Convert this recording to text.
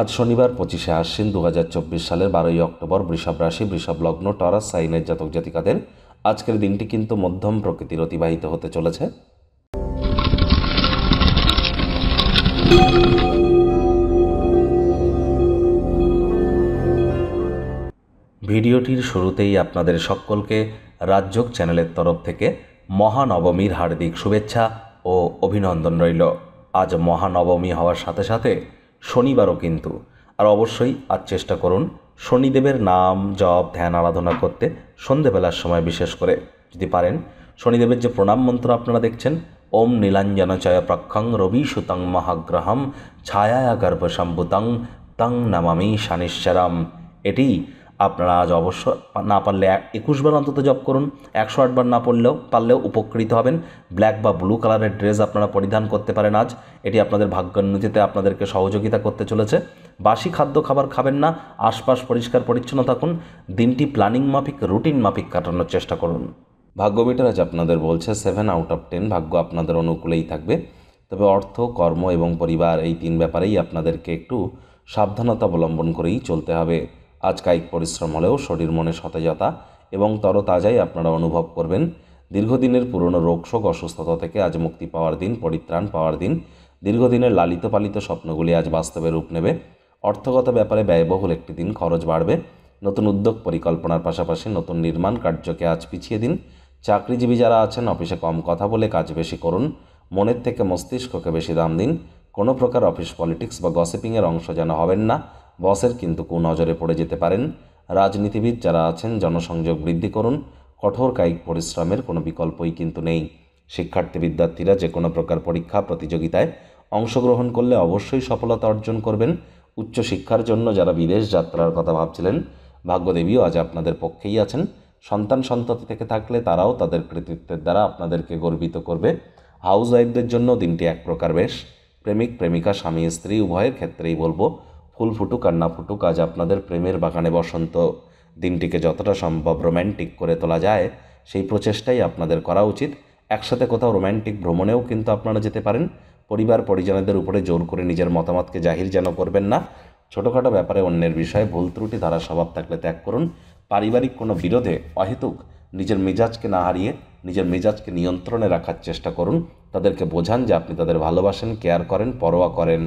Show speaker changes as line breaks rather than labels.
আজ শনিবার পঁচিশে আশ্বিন দু সালের বারোই অক্টোবর বৃষভ রাশি বৃষভ লগ্ন টরাস সাইনের জাতক জাতিকাদের আজকের দিনটি কিন্তু মধ্যম প্রকৃতির অতিবাহিত হতে চলেছে ভিডিওটির শুরুতেই আপনাদের সকলকে রাজ্যক চ্যানেলের তরফ থেকে মহানবমীর হার্দিক শুভেচ্ছা ও অভিনন্দন রইল আজ মহানবমী হওয়ার সাথে সাথে শনিবারও কিন্তু আর অবশ্যই আজ চেষ্টা করুন শনিদেবের নাম জপ ধ্যান আরাধনা করতে সন্ধেবেলার সময় বিশেষ করে যদি পারেন শনিদেবের যে প্রণাম মন্ত্র আপনারা দেখছেন ওম নীলাঞ্জনচয় প্রাক্ষং রবি সুতং মহাগ্রহম ছায়া গর্ভ সম্ভুতং তং নমামি শনিশ্বরম এটি আপনারা আজ অবশ্য না পারলে একুশবার অন্তত জব করুন একশো আটবার না পড়লেও পারলেও উপকৃত হবেন ব্ল্যাক বা ব্লু কালারের ড্রেস আপনারা পরিধান করতে পারেন আজ এটি আপনাদের ভাগ্যোন্নতিতে আপনাদেরকে সহযোগিতা করতে চলেছে বাসি খাদ্য খাবার খাবেন না আশপাশ পরিষ্কার পরিচ্ছন্ন থাকুন দিনটি প্ল্যানিং মাফিক রুটিন মাফিক কাটানোর চেষ্টা করুন ভাগ্যমিটার আজ আপনাদের বলছে সেভেন আউট অফ টেন ভাগ্য আপনাদের অনুকূলেই থাকবে তবে অর্থ কর্ম এবং পরিবার এই তিন ব্যাপারেই আপনাদেরকে একটু সাবধানতা অবলম্বন করেই চলতে হবে আজ কায়িক পরিশ্রম হলেও শরীর মনে সতেজতা এবং তরতাজাই আপনারা অনুভব করবেন দীর্ঘদিনের পুরনো রোগশোক অসুস্থতা থেকে আজ মুক্তি পাওয়ার দিন পরিত্রাণ পাওয়ার দিন দীর্ঘদিনের লালিত পালিত স্বপ্নগুলি আজ বাস্তবে রূপ নেবে অর্থগত ব্যাপারে ব্যয়বহুল একটি দিন খরচ বাড়বে নতুন উদ্যোগ পরিকল্পনার পাশাপাশি নতুন নির্মাণ কার্যকে আজ পিছিয়ে দিন চাকরিজীবী যারা আছেন অফিসে কম কথা বলে কাজ বেশি করুন মনের থেকে মস্তিষ্ককে বেশি দাম দিন কোনো প্রকার অফিস পলিটিক্স বা গসিপিংয়ের অংশ যেন হবেন না বসের কিন্তু কুনজরে পড়ে যেতে পারেন রাজনীতিবিদ যারা আছেন জনসংযোগ বৃদ্ধি করুন কঠোর কায়িক পরিশ্রমের কোনো বিকল্পই কিন্তু নেই শিক্ষার্থী বিদ্যার্থীরা যে কোনো প্রকার পরীক্ষা প্রতিযোগিতায় অংশগ্রহণ করলে অবশ্যই সফলতা অর্জন করবেন উচ্চশিক্ষার জন্য যারা বিদেশ যাত্রার কথা ভাবছিলেন ভাগ্যদেবীও আজ আপনাদের পক্ষেই আছেন সন্তান সন্ততি থেকে থাকলে তারাও তাদের কৃতিত্বের দ্বারা আপনাদেরকে গর্বিত করবে হাউস ওয়াইফদের জন্য দিনটি এক প্রকার বেশ প্রেমিক প্রেমিকা স্বামী স্ত্রী উভয়ের ক্ষেত্রেই বলবো ফুল ফুটুক আর না ফুটুক আজ আপনাদের প্রেমের বাগানে বসন্ত দিনটিকে যতটা সম্ভব রোম্যান্টিক করে তোলা যায় সেই প্রচেষ্টাই আপনাদের করা উচিত একসাথে কোথাও রোম্যান্টিক ভ্রমণেও কিন্তু আপনারা যেতে পারেন পরিবার পরিজনেদের উপরে জোর করে নিজের মতামতকে জাহির যেন করবেন না ছোটোখাটো ব্যাপারে অন্যের বিষয়ে ভুল ত্রুটি ধারা স্বভাব থাকলে ত্যাগ করুন পারিবারিক কোনো বিরোধে অহেতুক নিজের মেজাজকে না হারিয়ে নিজের মেজাজকে নিয়ন্ত্রণে রাখার চেষ্টা করুন তাদেরকে বোঝান যে আপনি তাদের ভালোবাসেন কেয়ার করেন পরোয়া করেন